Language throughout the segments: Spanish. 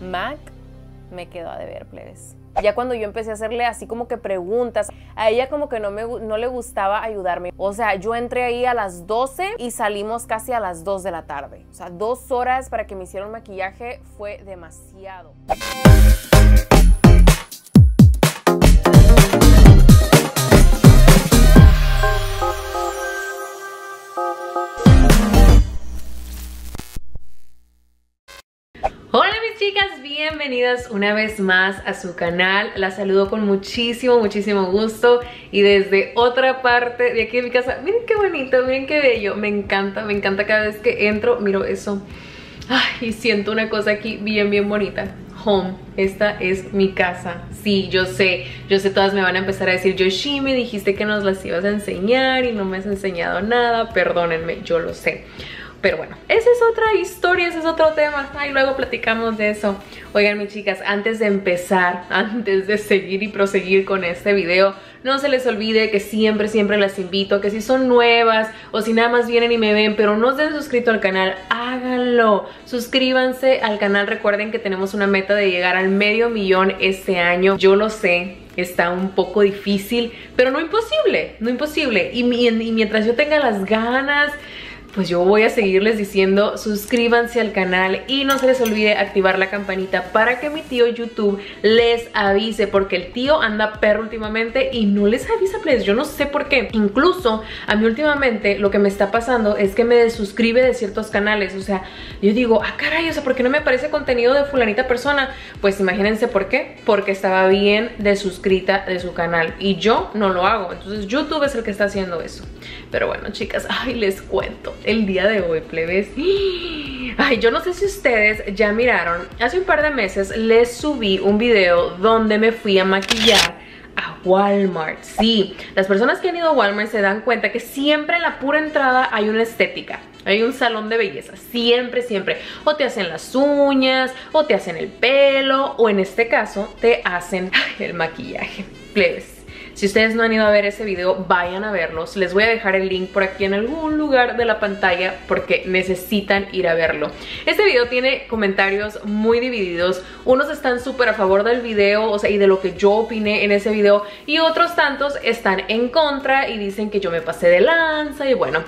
Mac me quedó a deber, plebes. Ya cuando yo empecé a hacerle así como que preguntas, a ella como que no, me, no le gustaba ayudarme. O sea, yo entré ahí a las 12 y salimos casi a las 2 de la tarde. O sea, dos horas para que me hicieran maquillaje fue demasiado. bienvenidas una vez más a su canal. la saludo con muchísimo, muchísimo gusto y desde otra parte de aquí de mi casa. Miren qué bonito, miren qué bello. Me encanta, me encanta cada vez que entro, miro eso. Ay, y siento una cosa aquí bien, bien bonita. Home, esta es mi casa. Sí, yo sé, yo sé, todas me van a empezar a decir, Yoshi, me dijiste que nos las ibas a enseñar y no me has enseñado nada. Perdónenme, yo lo sé. Pero bueno, esa es otra historia, ese es otro tema. Ay, luego platicamos de eso. Oigan, mis chicas, antes de empezar, antes de seguir y proseguir con este video, no se les olvide que siempre, siempre las invito, que si son nuevas o si nada más vienen y me ven, pero no se han suscrito al canal, háganlo. Suscríbanse al canal. Recuerden que tenemos una meta de llegar al medio millón este año. Yo lo sé, está un poco difícil, pero no imposible, no imposible. y, mientras yo tenga las ganas, pues yo voy a seguirles diciendo suscríbanse al canal y no se les olvide activar la campanita para que mi tío YouTube les avise porque el tío anda perro últimamente y no les avisa please, yo no sé por qué. Incluso a mí últimamente lo que me está pasando es que me desuscribe de ciertos canales, o sea, yo digo, ah caray, o sea, ¿por qué no me aparece contenido de fulanita persona? Pues imagínense por qué, porque estaba bien desuscrita de su canal y yo no lo hago, entonces YouTube es el que está haciendo eso. Pero bueno chicas, ay les cuento, el día de hoy, plebes. Ay, yo no sé si ustedes ya miraron, hace un par de meses les subí un video donde me fui a maquillar a Walmart. Sí, las personas que han ido a Walmart se dan cuenta que siempre en la pura entrada hay una estética. Hay un salón de belleza, siempre, siempre. O te hacen las uñas, o te hacen el pelo, o en este caso te hacen el maquillaje. Plebes, si ustedes no han ido a ver ese video, vayan a verlos. Les voy a dejar el link por aquí en algún lugar de la pantalla porque necesitan ir a verlo. Este video tiene comentarios muy divididos. Unos están súper a favor del video, o sea, y de lo que yo opiné en ese video. Y otros tantos están en contra y dicen que yo me pasé de lanza y bueno,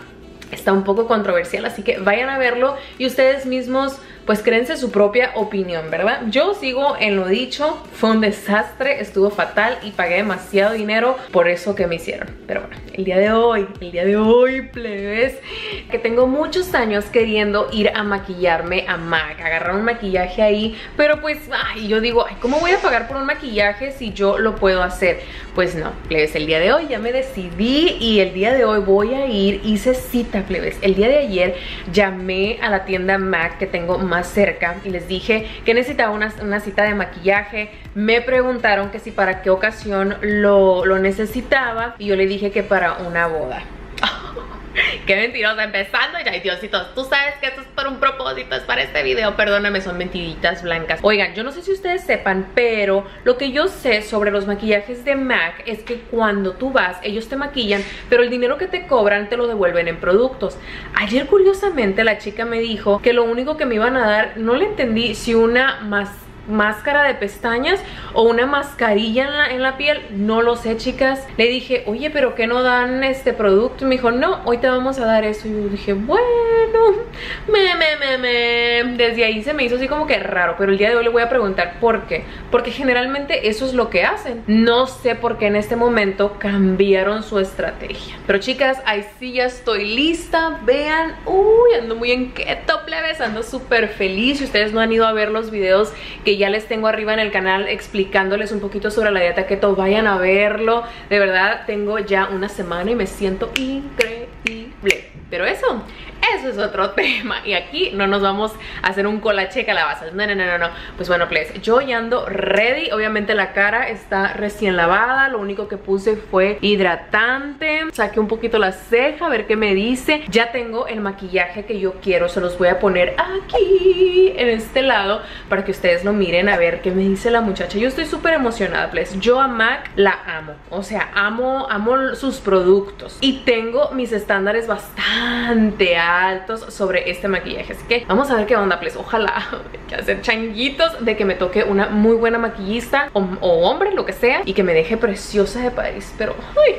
está un poco controversial. Así que vayan a verlo y ustedes mismos pues créense su propia opinión, ¿verdad? Yo sigo en lo dicho, fue un desastre, estuvo fatal y pagué demasiado dinero por eso que me hicieron. Pero bueno, el día de hoy, el día de hoy, plebes, que tengo muchos años queriendo ir a maquillarme a MAC, agarrar un maquillaje ahí, pero pues, ay, yo digo, ¿cómo voy a pagar por un maquillaje si yo lo puedo hacer? Pues no, plebes, el día de hoy ya me decidí y el día de hoy voy a ir, hice cita, plebes. El día de ayer llamé a la tienda MAC que tengo cerca y les dije que necesitaba una, cita de maquillaje. Me preguntaron que si para qué ocasión lo, lo necesitaba y yo le dije que para una boda. Qué mentirosa, empezando ya, Diositos, tú sabes que esto es por un propósito, es para este video, perdóname, son mentiditas blancas. Oigan, yo no sé si ustedes sepan, pero lo que yo sé sobre los maquillajes de MAC es que cuando tú vas, ellos te maquillan, pero el dinero que te cobran te lo devuelven en productos. Ayer, curiosamente, la chica me dijo que lo único que me iban a dar, no le entendí si una más máscara de pestañas o una mascarilla en la, piel, no lo sé chicas. Le dije, oye, pero que no dan este producto? me dijo, no, hoy te vamos a dar eso. Y yo dije, bueno, me, me, me, me. Desde ahí se me hizo así como que raro, pero el día de hoy le voy a preguntar por qué. Porque generalmente eso es lo que hacen. No sé por qué en este momento cambiaron su estrategia. Pero chicas, ahí sí ya estoy lista. Vean, uy, ando muy en keto, plebes, ando súper feliz. Si ustedes no han ido a ver los videos que ya les tengo arriba en el canal explicándoles un poquito sobre la dieta keto, vayan a verlo. De verdad, tengo ya una semana y me siento increíble. Pero eso, eso es otro tema. Y aquí no nos vamos a hacer un colache de calabazas. No, no, no, no, no. Pues bueno, pues yo ya ando ready. Obviamente la cara está recién lavada. Lo único que puse fue hidratante. Saqué un poquito la ceja, a ver qué me dice. Ya tengo el maquillaje que yo quiero. Se los voy a poner aquí, en este lado, para que ustedes lo miren a ver qué me dice la muchacha. Yo estoy súper emocionada, please. Yo a MAC la amo. O sea, amo, amo sus productos. Y tengo mis estándares bastante altos altos sobre este maquillaje. Así que vamos a ver qué onda, pues Ojalá que hacer changuitos de que me toque una muy buena maquillista o, hombre, lo que sea, y que me deje preciosa de París. Pero, uy,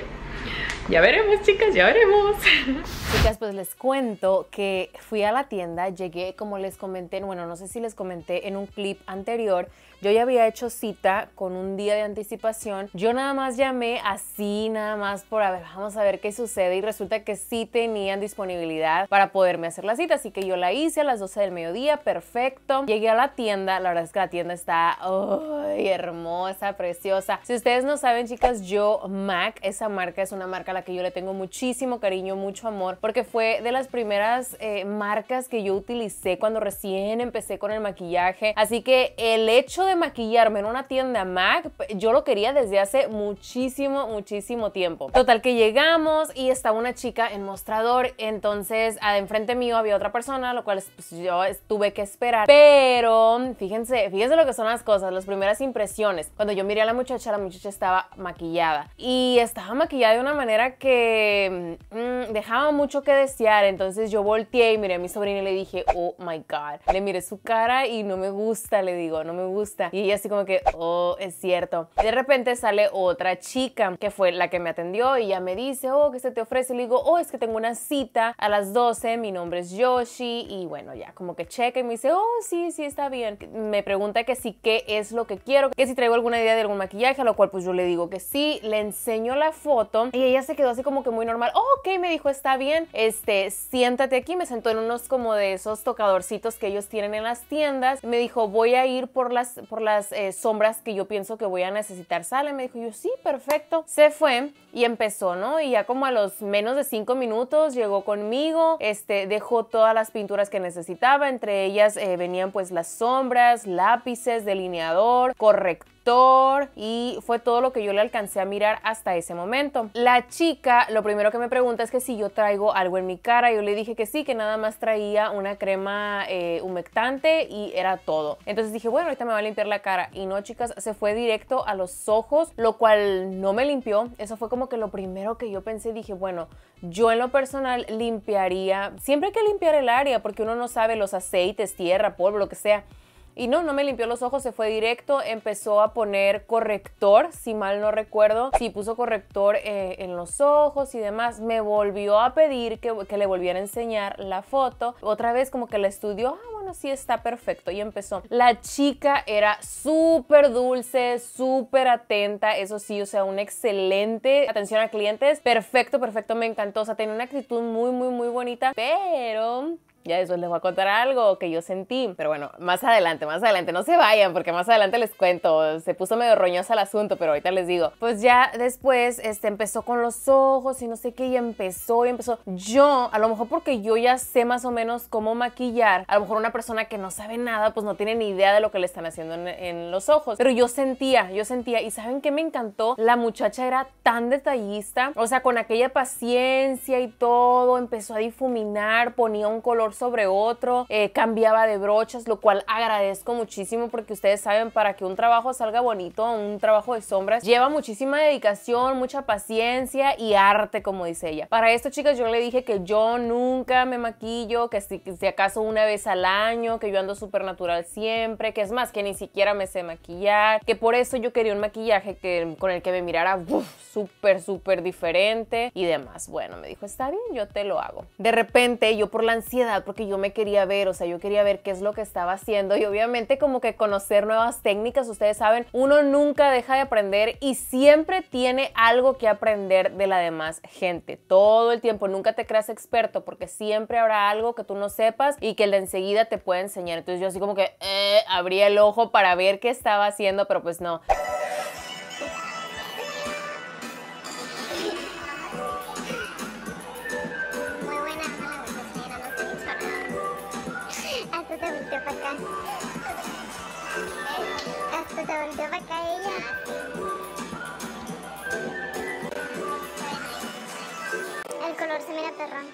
ya veremos, chicas, ya veremos. Chicas, pues les cuento que fui a la tienda, llegué, como les comenté, bueno, no sé si les comenté en un clip anterior, yo ya había hecho cita con un día de anticipación. Yo nada más llamé así, nada más por a ver, vamos a ver qué sucede. Y resulta que sí tenían disponibilidad para poderme hacer la cita. Así que yo la hice a las 12 del mediodía, perfecto. Llegué a la tienda. La verdad es que la tienda está hermosa, preciosa. Si ustedes no saben, chicas, yo Mac, esa marca es una marca a la que yo le tengo muchísimo cariño, mucho amor, porque fue de las primeras eh, marcas que yo utilicé cuando recién empecé con el maquillaje. Así que el hecho de de maquillarme en una tienda MAC, yo lo quería desde hace muchísimo, muchísimo tiempo. Total que llegamos y estaba una chica en mostrador, entonces ah, enfrente mío había otra persona, lo cual pues, yo tuve que esperar. Pero fíjense, fíjense lo que son las cosas, las primeras impresiones. Cuando yo miré a la muchacha, la muchacha estaba maquillada y estaba maquillada de una manera que mm, dejaba mucho que desear. Entonces yo volteé y miré a mi sobrina y le dije, oh my god. Le miré su cara y no me gusta, le digo, no me gusta y ella así como que, oh, es cierto. de repente sale otra chica que fue la que me atendió y ya me dice, oh, ¿qué se te ofrece? Y le digo, oh, es que tengo una cita a las 12, mi nombre es Yoshi. Y bueno, ya como que checa y me dice, oh, sí, sí, está bien. Me pregunta que sí qué es lo que quiero, que si traigo alguna idea de algún maquillaje, a lo cual pues yo le digo que sí, le enseño la foto y ella se quedó así como que muy normal, oh, ok, me dijo, está bien, este, siéntate aquí, me sentó en unos como de esos tocadorcitos que ellos tienen en las tiendas, me dijo, voy a ir por las, por las eh, sombras que yo pienso que voy a necesitar. Sale, me dijo yo, sí, perfecto. Se fue y empezó, ¿no? Y ya como a los menos de cinco minutos llegó conmigo, este, dejó todas las pinturas que necesitaba, entre ellas eh, venían pues las sombras, lápices, delineador, corrector y fue todo lo que yo le alcancé a mirar hasta ese momento. La chica lo primero que me pregunta es que si yo traigo algo en mi cara, yo le dije que sí, que nada más traía una crema eh, humectante y era todo. Entonces dije, bueno, ahorita me va a limpiar la cara. Y no, chicas, se fue directo a los ojos, lo cual no me limpió. Eso fue como que lo primero que yo pensé, dije, bueno, yo en lo personal limpiaría, siempre hay que limpiar el área porque uno no sabe los aceites, tierra, polvo, lo que sea. Y no, no me limpió los ojos, se fue directo, empezó a poner corrector, si mal no recuerdo, sí puso corrector eh, en los ojos y demás. Me volvió a pedir que, le volviera a enseñar la foto. Otra vez como que la estudió, ah, bueno, sí está perfecto y empezó. La chica era súper dulce, súper atenta, eso sí, o sea, una excelente atención a clientes, perfecto, perfecto, me encantó, o sea, tenía una actitud muy, muy, muy bonita, pero ya después les voy a contar algo que yo sentí. Pero bueno, más adelante, más adelante. No se vayan porque más adelante les cuento. Se puso medio roñosa el asunto, pero ahorita les digo. Pues ya después este, empezó con los ojos y no sé qué. Y empezó y empezó. Yo, a lo mejor porque yo ya sé más o menos cómo maquillar. A lo mejor una persona que no sabe nada, pues no tiene ni idea de lo que le están haciendo en, en los ojos. Pero yo sentía, yo sentía. ¿Y saben qué me encantó? La muchacha era tan detallista. O sea, con aquella paciencia y todo. Empezó a difuminar, ponía un color sobre otro, eh, cambiaba de brochas, lo cual agradezco muchísimo porque ustedes saben para que un trabajo salga bonito, un trabajo de sombras, lleva muchísima dedicación, mucha paciencia y arte, como dice ella. Para esto, chicas, yo le dije que yo nunca me maquillo, que si, acaso una vez al año, que yo ando súper natural siempre, que es más, que ni siquiera me sé maquillar, que por eso yo quería un maquillaje que, con el que me mirara súper, súper diferente y demás. Bueno, me dijo, está bien, yo te lo hago. De repente, yo por la ansiedad porque yo me quería ver, o sea, yo quería ver qué es lo que estaba haciendo y obviamente como que conocer nuevas técnicas, ustedes saben, uno nunca deja de aprender y siempre tiene algo que aprender de la demás gente, todo el tiempo, nunca te creas experto porque siempre habrá algo que tú no sepas y que el de enseguida te puede enseñar. Entonces yo así como que eh, abría el ojo para ver qué estaba haciendo, pero pues no. se volteó para acá ella. El color se mira perrón.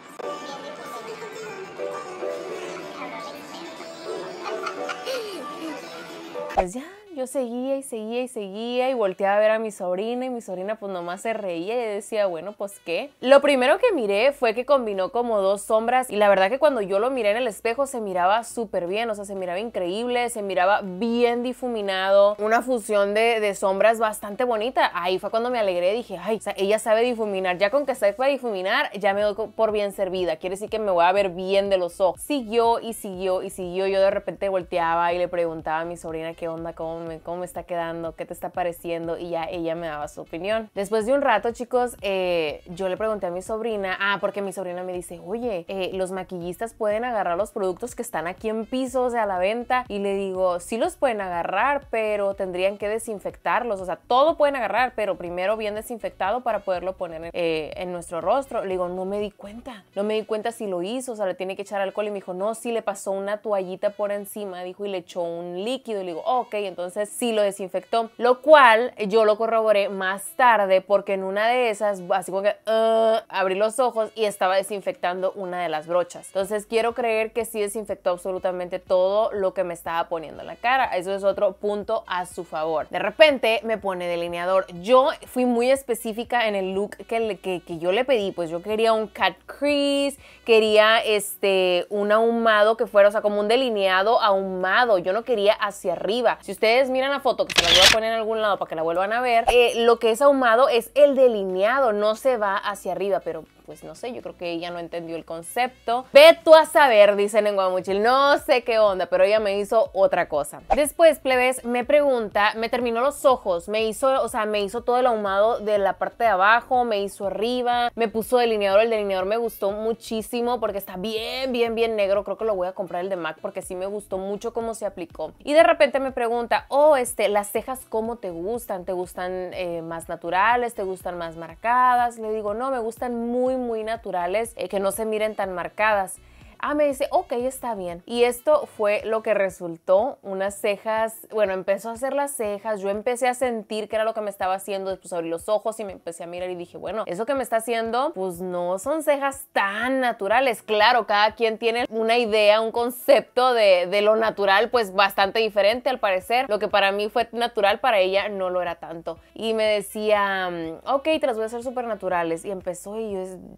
Pues ya yo seguía y seguía y seguía y volteaba a ver a mi sobrina y mi sobrina pues nomás se reía y decía, bueno, pues qué. Lo primero que miré fue que combinó como dos sombras y la verdad que cuando yo lo miré en el espejo se miraba súper bien, o sea, se miraba increíble, se miraba bien difuminado, una fusión de, sombras bastante bonita. Ahí fue cuando me alegré, y dije, ay, o sea, ella sabe difuminar, ya con que sepa difuminar, ya me doy por bien servida, quiere decir que me voy a ver bien de los ojos. Siguió y siguió y siguió, yo de repente volteaba y le preguntaba a mi sobrina qué onda con cómo me está quedando, qué te está pareciendo y ya ella me daba su opinión. Después de un rato, chicos, eh, yo le pregunté a mi sobrina, ah, porque mi sobrina me dice, oye, eh, los maquillistas pueden agarrar los productos que están aquí en pisos o sea, a la venta, y le digo, sí los pueden agarrar, pero tendrían que desinfectarlos, o sea, todo pueden agarrar, pero primero bien desinfectado para poderlo poner eh, en nuestro rostro. Le digo, no me di cuenta, no me di cuenta si lo hizo, o sea, le tiene que echar alcohol y me dijo, no, sí le pasó una toallita por encima, dijo, y le echó un líquido, y le digo, ok, entonces si sí lo desinfectó, lo cual yo lo corroboré más tarde porque en una de esas, así como que uh, abrí los ojos y estaba desinfectando una de las brochas. Entonces quiero creer que sí desinfectó absolutamente todo lo que me estaba poniendo en la cara. Eso es otro punto a su favor. De repente me pone delineador. Yo fui muy específica en el look que, que, yo le pedí, pues yo quería un cat crease, quería este un ahumado que fuera, o sea, como un delineado ahumado. Yo no quería hacia arriba. Si ustedes Miren miran la foto, que se la voy a poner en algún lado para que la vuelvan a ver, eh, lo que es ahumado es el delineado, no se va hacia arriba, pero pues no sé, yo creo que ella no entendió el concepto. Ve tú a saber, dice en Guamuchil, no sé qué onda, pero ella me hizo otra cosa. Después, plebes, me pregunta, me terminó los ojos, me hizo, o sea, me hizo todo el ahumado de la parte de abajo, me hizo arriba, me puso delineador, el delineador me gustó muchísimo porque está bien, bien, bien negro, creo que lo voy a comprar el de MAC porque sí me gustó mucho cómo se aplicó. Y de repente me pregunta, oh, este, las cejas, ¿cómo te gustan? ¿Te gustan eh, más naturales? ¿Te gustan más marcadas? Le digo, no, me gustan muy muy, naturales, eh, que no se miren tan marcadas. Ah, me dice, ok, está bien. Y esto fue lo que resultó, unas cejas, bueno, empezó a hacer las cejas, yo empecé a sentir que era lo que me estaba haciendo, después pues, abrí los ojos y me empecé a mirar y dije, bueno, eso que me está haciendo, pues no son cejas tan naturales. Claro, cada quien tiene una idea, un concepto de, lo natural, pues bastante diferente al parecer. Lo que para mí fue natural, para ella no lo era tanto. Y me decía, ok, te las voy a hacer súper naturales. Y empezó y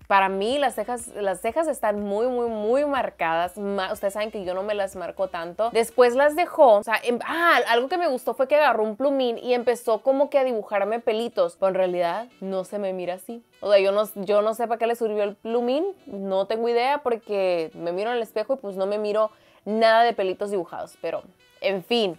para mí las cejas, las cejas están muy, muy, muy marcadas. ustedes saben que yo no me las marco tanto. Después las dejó. O sea, em, ah, algo que me gustó fue que agarró un plumín y empezó como que a dibujarme pelitos. Pero en realidad no se me mira así. O sea, yo no, yo no sé para qué le sirvió el plumín. No tengo idea porque me miro en el espejo y pues no me miro nada de pelitos dibujados. Pero, en fin.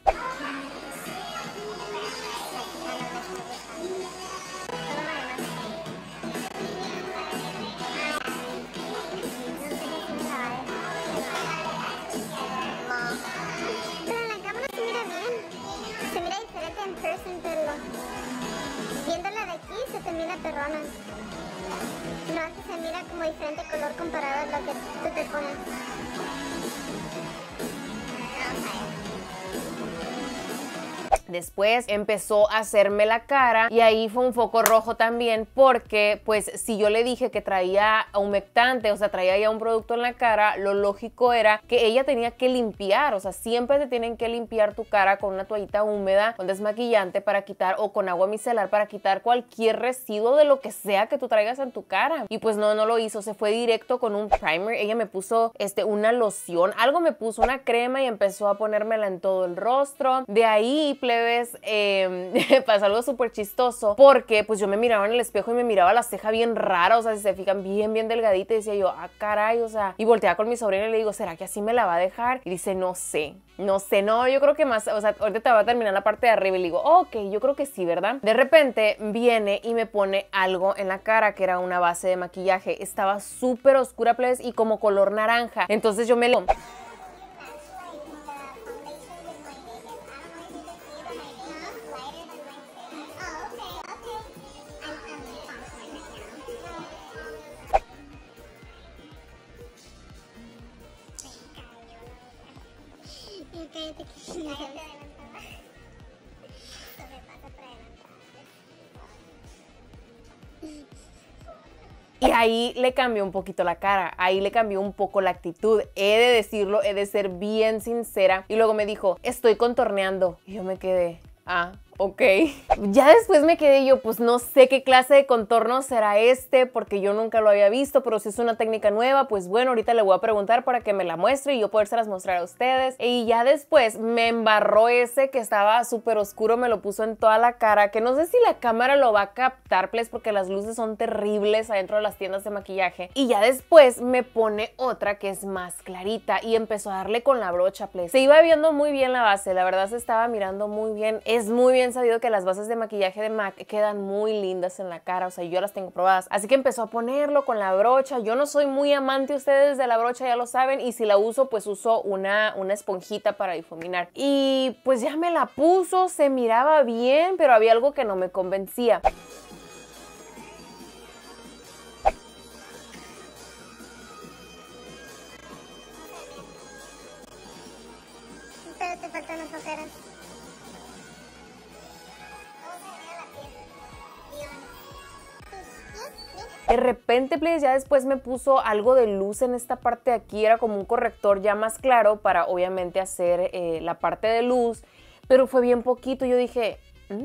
Después empezó a hacerme la cara y ahí fue un foco rojo también porque pues si yo le dije que traía humectante, o sea, traía ya un producto en la cara, lo lógico era que ella tenía que limpiar, o sea, siempre te tienen que limpiar tu cara con una toallita húmeda, con desmaquillante para quitar o con agua micelar para quitar cualquier residuo de lo que sea que tú traigas en tu cara. Y pues no, no lo hizo, se fue directo con un primer, ella me puso este una loción, algo me puso una crema y empezó a ponérmela en todo el rostro. De ahí plebe jueves em, algo súper chistoso porque pues yo me miraba en el espejo y me miraba la cejas bien rara, o sea, si se fijan, bien, bien delgadita y decía yo, ah, caray, o sea, y volteaba con mi sobrina y le digo, ¿será que así me la va a dejar? Y dice, no sé, no sé, no, yo creo que más, o sea, ahorita te va a terminar la parte de arriba y le digo, ok, yo creo que sí, ¿verdad? De repente viene y me pone algo en la cara que era una base de maquillaje, estaba súper oscura, plebes, y como color naranja, entonces yo me lo. Y ahí le cambió un poquito la cara, ahí le cambió un poco la actitud. He de decirlo, he de ser bien sincera. Y luego me dijo, estoy contorneando. Y yo me quedé, ah, ok. Ya después me quedé yo, pues no sé qué clase de contorno será este, porque yo nunca lo había visto, pero si es una técnica nueva, pues bueno, ahorita le voy a preguntar para que me la muestre y yo las mostrar a ustedes. Y ya después me embarró ese que estaba súper oscuro, me lo puso en toda la cara, que no sé si la cámara lo va a captar, please, porque las luces son terribles adentro de las tiendas de maquillaje. Y ya después me pone otra que es más clarita y empezó a darle con la brocha, please. Se iba viendo muy bien la base, la verdad se estaba mirando muy bien, es muy bien sabido que las bases de maquillaje de MAC quedan muy lindas en la cara, o sea, yo las tengo probadas. Así que empezó a ponerlo con la brocha. Yo no soy muy amante ustedes de la brocha, ya lo saben, y si la uso, pues uso una, una esponjita para difuminar. Y pues ya me la puso, se miraba bien, pero había algo que no me convencía. De repente, please, ya después me puso algo de luz en esta parte de aquí, era como un corrector ya más claro para obviamente hacer eh, la parte de luz, pero fue bien poquito. Yo dije, mm,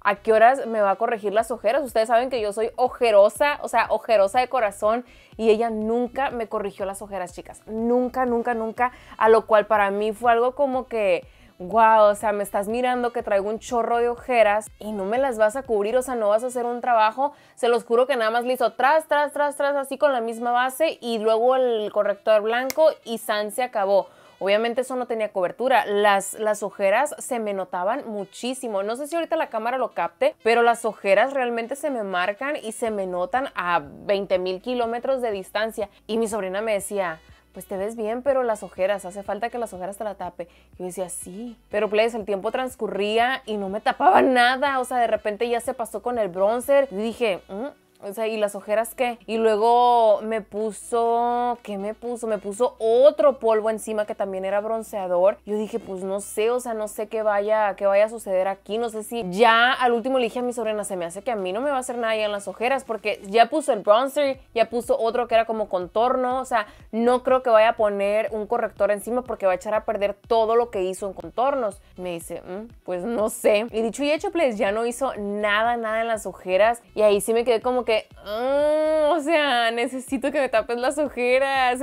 ¿a qué horas me va a corregir las ojeras? Ustedes saben que yo soy ojerosa, o sea, ojerosa de corazón, y ella nunca me corrigió las ojeras, chicas. Nunca, nunca, nunca. A lo cual para mí fue algo como que wow, o sea, me estás mirando que traigo un chorro de ojeras y no me las vas a cubrir, o sea, no vas a hacer un trabajo, se los juro que nada más le hizo tras, tras, tras, tras, así con la misma base y luego el corrector blanco y San se acabó. Obviamente eso no tenía cobertura, las, las ojeras se me notaban muchísimo, no sé si ahorita la cámara lo capte, pero las ojeras realmente se me marcan y se me notan a 20 mil kilómetros de distancia. Y mi sobrina me decía, pues te ves bien, pero las ojeras, hace falta que las ojeras te la tape. Yo decía, sí, pero pues el tiempo transcurría y no me tapaba nada, o sea, de repente ya se pasó con el bronzer y dije, mm, o sea, ¿y las ojeras qué? Y luego me puso, ¿qué me puso? Me puso otro polvo encima que también era bronceador. Yo dije, pues no sé, o sea, no sé qué vaya, qué vaya a suceder aquí. No sé si ya al último le dije a mi sobrina, se me hace que a mí no me va a hacer nada ya en las ojeras porque ya puso el bronzer, ya puso otro que era como contorno. O sea, no creo que vaya a poner un corrector encima porque va a echar a perder todo lo que hizo en contornos. Me dice, mm, pues no sé. Y dicho y hecho, pues ya no hizo nada, nada en las ojeras. Y ahí sí me quedé como que Mm, o sea, necesito que me tapes las ojeras.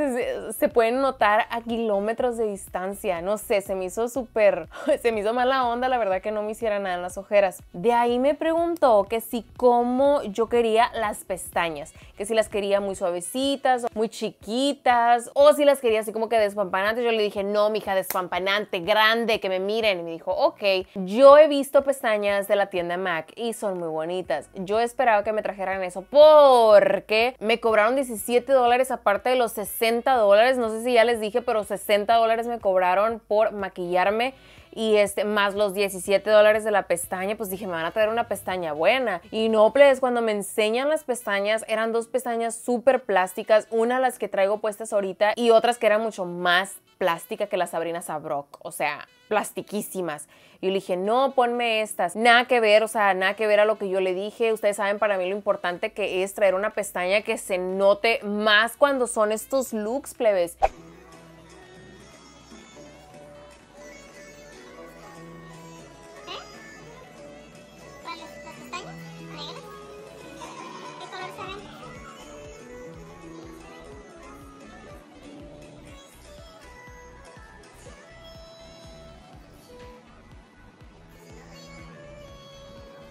Se, pueden notar a kilómetros de distancia. No sé, se me hizo súper, se me hizo mala onda, la verdad que no me hiciera nada en las ojeras. De ahí me preguntó que si cómo yo quería las pestañas, que si las quería muy suavecitas, muy chiquitas, o si las quería así como que despampanantes. Yo le dije, no, mija, despampanante, grande, que me miren. Y me dijo, ok, yo he visto pestañas de la tienda MAC y son muy bonitas. Yo esperaba que me trajeran eso porque me cobraron 17 dólares aparte de los 60 dólares. No sé si ya les dije, pero 60 dólares me cobraron por maquillarme y este más los 17 dólares de la pestaña, pues dije, me van a traer una pestaña buena. Y no, please, cuando me enseñan las pestañas, eran dos pestañas súper plásticas, una las que traigo puestas ahorita y otras que eran mucho más plástica que las Sabrina Sabrock, o sea, plastiquísimas. Y le dije, no, ponme estas. Nada que ver, o sea, nada que ver a lo que yo le dije. Ustedes saben para mí lo importante que es traer una pestaña que se note más cuando son estos looks plebes.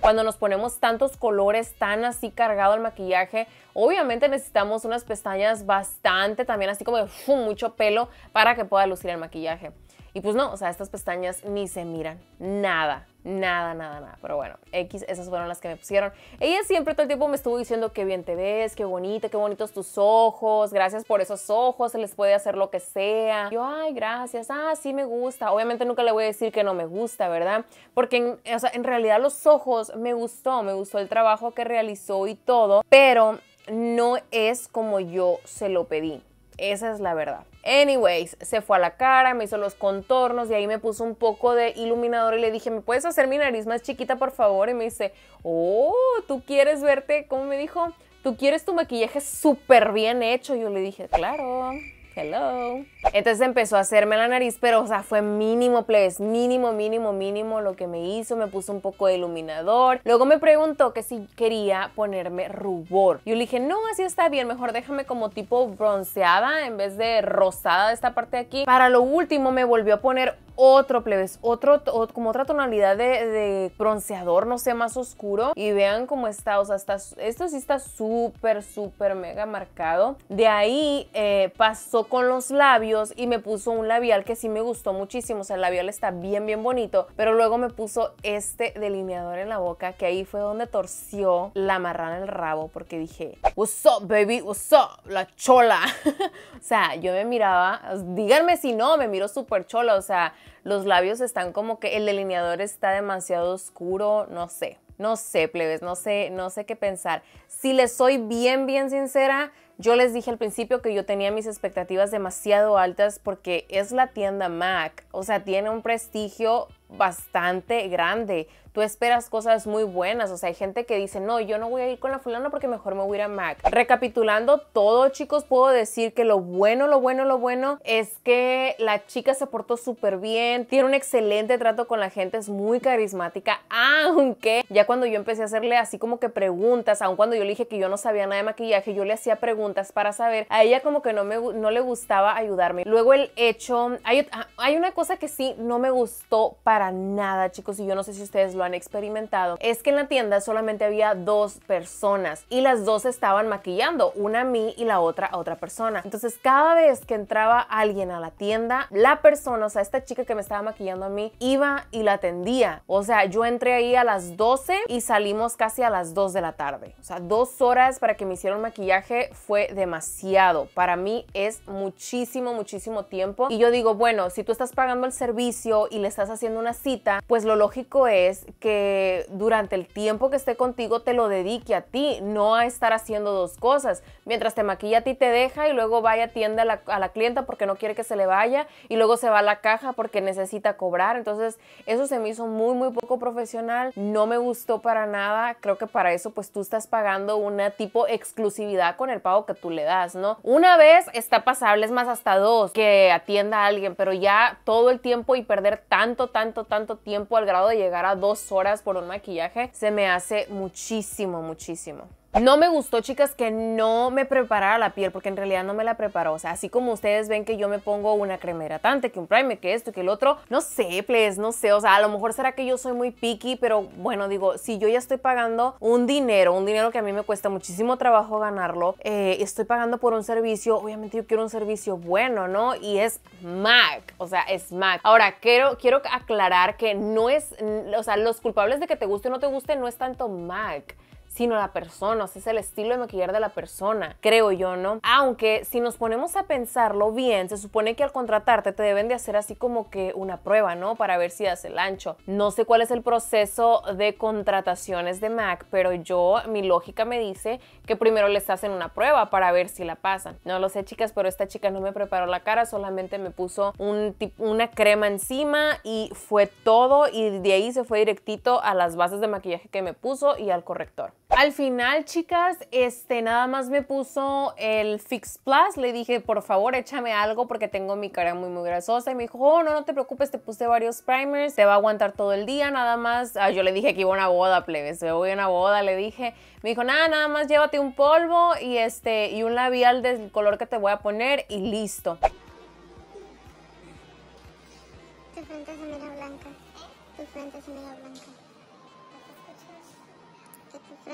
Cuando nos ponemos tantos colores, tan así cargado el maquillaje, obviamente necesitamos unas pestañas bastante también así como de mucho pelo para que pueda lucir el maquillaje. Y pues no, o sea, estas pestañas ni se miran, nada, nada, nada, nada. Pero bueno, X, esas fueron las que me pusieron. Ella siempre todo el tiempo me estuvo diciendo qué bien te ves, qué bonita, qué bonitos tus ojos, gracias por esos ojos, se les puede hacer lo que sea. Yo, ay, gracias, ah, sí me gusta. Obviamente nunca le voy a decir que no me gusta, ¿verdad? Porque o sea, en realidad los ojos me gustó, me gustó el trabajo que realizó y todo, pero no es como yo se lo pedí. Esa es la verdad. Anyways, se fue a la cara, me hizo los contornos y ahí me puso un poco de iluminador y le dije, ¿me puedes hacer mi nariz más chiquita, por favor? Y me dice, oh, tú quieres verte, ¿cómo me dijo? Tú quieres tu maquillaje súper bien hecho. yo le dije, claro hello. Entonces empezó a hacerme la nariz, pero o sea, fue mínimo, please, mínimo, mínimo, mínimo lo que me hizo, me puso un poco de iluminador. Luego me preguntó que si quería ponerme rubor. Yo le dije, no, así está bien, mejor déjame como tipo bronceada en vez de rosada esta parte de aquí. Para lo último me volvió a poner otro, plebes, otro, como otra tonalidad de, bronceador, no sé, más oscuro. Y vean cómo está, o sea, esto sí está súper, súper mega marcado. De ahí eh, pasó con los labios y me puso un labial que sí me gustó muchísimo. O sea, el labial está bien, bien bonito. Pero luego me puso este delineador en la boca, que ahí fue donde torció la marrana el rabo, porque dije, what's up, baby, what's up, la chola. o sea, yo me miraba, díganme si no, me miro súper chola, o sea, los labios están como que el delineador está demasiado oscuro, no sé. No sé, plebes, no sé, no sé qué pensar. Si les soy bien, bien sincera, yo les dije al principio que yo tenía mis expectativas demasiado altas porque es la tienda MAC, o sea, tiene un prestigio bastante grande tú esperas cosas muy buenas. O sea, hay gente que dice, no, yo no voy a ir con la fulana porque mejor me voy a ir a Mac. Recapitulando todo, chicos, puedo decir que lo bueno, lo bueno, lo bueno es que la chica se portó súper bien, tiene un excelente trato con la gente, es muy carismática, aunque ya cuando yo empecé a hacerle así como que preguntas, aun cuando yo le dije que yo no sabía nada de maquillaje, yo le hacía preguntas para saber, a ella como que no, me, no le gustaba ayudarme. Luego el hecho, hay, ah, hay una cosa que sí no me gustó para nada, chicos, y yo no sé si ustedes lo experimentado es que en la tienda solamente había dos personas y las dos estaban maquillando, una a mí y la otra a otra persona. Entonces cada vez que entraba alguien a la tienda, la persona, o sea, esta chica que me estaba maquillando a mí, iba y la atendía. O sea, yo entré ahí a las 12 y salimos casi a las 2 de la tarde. O sea, dos horas para que me hicieron maquillaje fue demasiado. Para mí es muchísimo, muchísimo tiempo. Y yo digo, bueno, si tú estás pagando el servicio y le estás haciendo una cita, pues lo lógico es que durante el tiempo que esté contigo te lo dedique a ti, no a estar haciendo dos cosas. Mientras te maquilla a ti te deja y luego va y atiende a la, a la clienta porque no quiere que se le vaya y luego se va a la caja porque necesita cobrar. Entonces eso se me hizo muy muy poco profesional, no me gustó para nada. Creo que para eso pues tú estás pagando una tipo exclusividad con el pago que tú le das, ¿no? Una vez está pasable, es más hasta dos que atienda a alguien, pero ya todo el tiempo y perder tanto, tanto, tanto tiempo al grado de llegar a dos horas por un maquillaje se me hace muchísimo, muchísimo. No me gustó, chicas, que no me preparara la piel, porque en realidad no me la preparó. O sea, así como ustedes ven que yo me pongo una cremera hidratante, que un primer, que esto, que el otro, no sé, please, no sé. O sea, a lo mejor será que yo soy muy picky, pero bueno, digo, si yo ya estoy pagando un dinero, un dinero que a mí me cuesta muchísimo trabajo ganarlo, eh, estoy pagando por un servicio, obviamente yo quiero un servicio bueno, ¿no? Y es MAC, o sea, es MAC. Ahora, quiero, quiero aclarar que no es, o sea, los culpables de que te guste o no te guste no es tanto MAC sino la persona, o sea, es el estilo de maquillar de la persona, creo yo, ¿no? Aunque si nos ponemos a pensarlo bien, se supone que al contratarte te deben de hacer así como que una prueba, ¿no? Para ver si das el ancho. No sé cuál es el proceso de contrataciones de MAC, pero yo, mi lógica me dice que primero les hacen una prueba para ver si la pasan. No lo sé, chicas, pero esta chica no me preparó la cara, solamente me puso una crema encima y fue todo y de ahí se fue directito a las bases de maquillaje que me puso y al corrector. Al final, chicas, este, nada más me puso el Fix Plus. Le dije, por favor, échame algo porque tengo mi cara muy, muy grasosa. Y me dijo, oh, no, no te preocupes, te puse varios primers. Te va a aguantar todo el día, nada más. Ah, yo le dije que iba a una boda, plebes. voy a una boda, le dije. Me dijo, nada, nada más llévate un polvo y, este, y un labial del color que te voy a poner y listo. Tu frente blanca. Tu frente se blanca.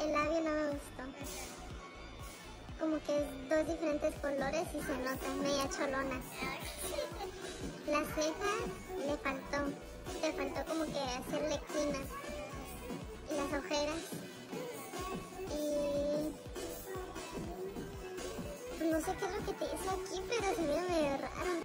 el labio no me gustó. Como que es dos diferentes colores y se nota, media cholona. La cejas le faltó, le faltó como que hacerle quinas. Y las ojeras. Y... Pues, no sé qué es lo que te hice aquí, pero se me medio raro.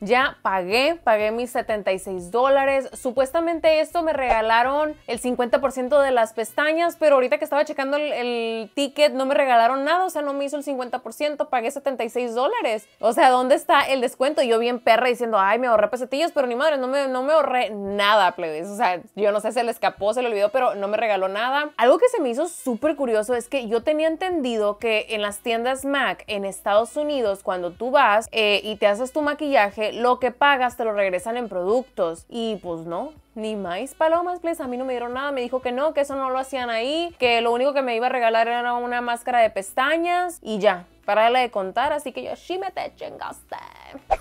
Ya pagué, pagué mis 76 dólares. Supuestamente esto me regalaron el 50% de las pestañas, pero ahorita que estaba checando el, ticket no me regalaron nada, o sea, no me hizo el 50%, pagué 76 dólares. O sea, ¿dónde está el descuento? yo bien perra diciendo, ay, me ahorré pesetillos, pero ni madre, no me, no me ahorré nada, plebes. O sea, yo no sé, se le escapó, se le olvidó, pero no me regaló nada. Algo que se me hizo súper curioso es que yo tenía entendido que en las tiendas Mac en Estados Unidos, cuando tú vas eh, y te haces tu maquillaje, lo que pagas te lo regresan en productos. Y pues no, ni más palomas, please. A mí no me dieron nada. Me dijo que no, que eso no lo hacían ahí, que lo único que me iba a regalar era una máscara de pestañas y ya. Para de contar, así que yo, sí me te chingaste.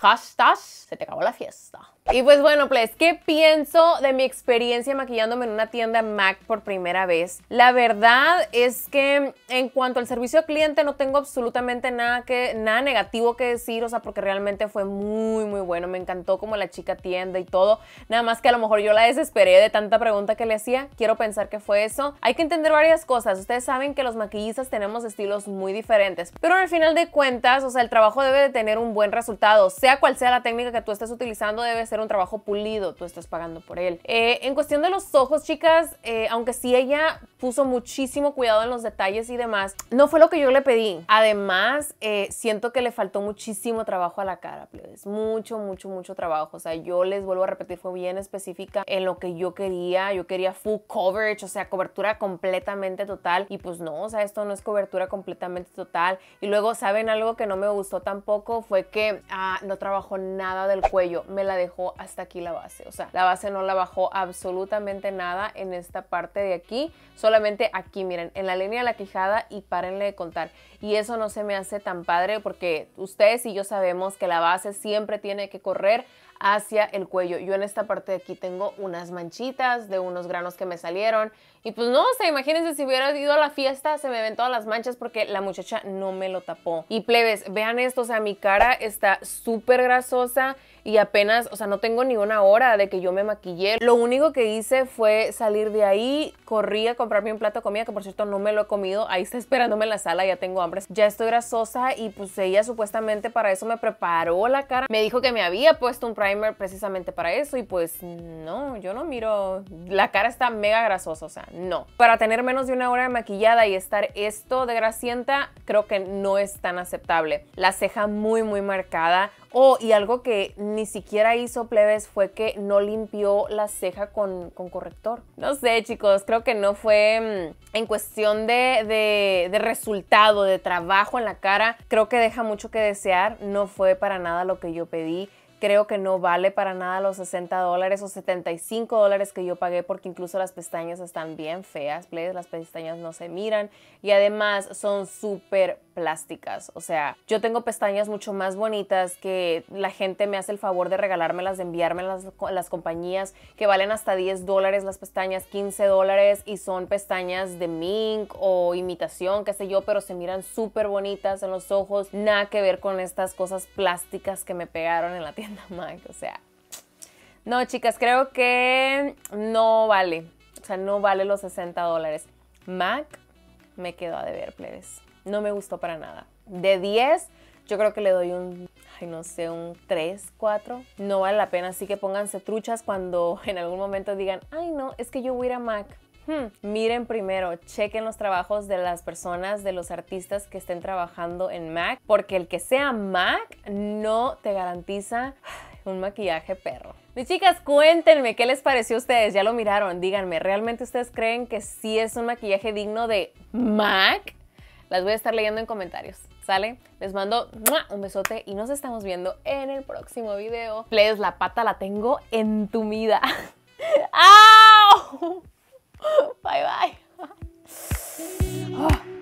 Hashtag, se te acabó la fiesta. Y pues bueno, please, ¿qué pienso de mi experiencia maquillándome en una tienda MAC por primera vez? La verdad es que en cuanto al servicio al cliente no tengo absolutamente nada, que, nada negativo que decir, o sea, porque realmente fue muy, muy bueno. Me encantó como la chica tienda y todo. Nada más que a lo mejor yo la desesperé de tanta pregunta que le hacía, quiero pensar que fue eso. Hay que entender varias cosas, ustedes saben que los maquillistas tenemos estilos muy diferentes, pero al final de cuentas, o sea, el trabajo debe de tener un buen resultado, sea cual sea la técnica que tú estés utilizando, debe ser un trabajo pulido, tú estás pagando por él. Eh, en cuestión de los ojos, chicas, eh, aunque sí ella puso muchísimo cuidado en los detalles y demás, no fue lo que yo le pedí. Además, eh, siento que le faltó muchísimo trabajo a la cara, plebes. Mucho, mucho, mucho trabajo. O sea, yo les vuelvo a repetir, fue bien específica en lo que yo quería. Yo quería full coverage, o sea, cobertura completamente total. Y pues no, o sea, esto no es cobertura completamente total. Y luego, ¿saben algo que no me gustó tampoco? Fue que ah, no trabajó nada del cuello. Me la dejó hasta aquí la base. O sea, la base no la bajó absolutamente nada en esta parte de aquí. Solamente aquí, miren, en la línea de la quijada y párenle de contar. Y eso no se me hace tan padre porque ustedes y yo sabemos que la base siempre tiene que correr hacia el cuello. Yo en esta parte de aquí tengo unas manchitas de unos granos que me salieron. Y pues no, o sea, imagínense si hubiera ido a la fiesta, se me ven todas las manchas porque la muchacha no me lo tapó. Y plebes, vean esto, o sea, mi cara está súper grasosa y apenas, o sea, no tengo ni una hora de que yo me maquillé. Lo único que hice fue salir de ahí, corrí a comprarme un plato de comida, que por cierto no me lo he comido, ahí está esperándome en la sala, ya tengo hambre. Ya estoy grasosa y pues ella supuestamente para eso me preparó la cara. Me dijo que me había puesto un primer precisamente para eso y pues no, yo no miro, la cara está mega grasosa, o sea, no. Para tener menos de una hora de maquillada y estar esto de grasienta, creo que no es tan aceptable. La ceja muy muy marcada, Oh, y algo que ni siquiera hizo plebes fue que no limpió la ceja con, con corrector. No sé, chicos, creo que no fue mm, en cuestión de, de, resultado, de trabajo en la cara. Creo que deja mucho que desear. No fue para nada lo que yo pedí creo que no vale para nada los 60 dólares o 75 dólares que yo pagué porque incluso las pestañas están bien feas, las pestañas no se miran y además son súper plásticas. O sea, yo tengo pestañas mucho más bonitas que la gente me hace el favor de regalármelas, de enviármelas las compañías que valen hasta 10 dólares las pestañas, 15 dólares y son pestañas de mink o imitación, qué sé yo, pero se miran súper bonitas en los ojos. Nada que ver con estas cosas plásticas que me pegaron en la tienda MAC. O sea, no, chicas, creo que no vale. O sea, no vale los 60 dólares. MAC me quedó a deber, plebes. No me gustó para nada. De 10, yo creo que le doy un, ay, no sé, un 3, 4. No vale la pena, así que pónganse truchas cuando en algún momento digan, ay no, es que yo voy a ir a Mac. Hmm, miren primero, chequen los trabajos de las personas, de los artistas que estén trabajando en Mac, porque el que sea Mac no te garantiza un maquillaje perro. Mis chicas, cuéntenme qué les pareció a ustedes. Ya lo miraron, díganme, ¿realmente ustedes creen que sí es un maquillaje digno de Mac? Las voy a estar leyendo en comentarios, ¿sale? Les mando un besote y nos estamos viendo en el próximo video. Please, la pata la tengo entumida. ¡Au! Bye, bye. Ah.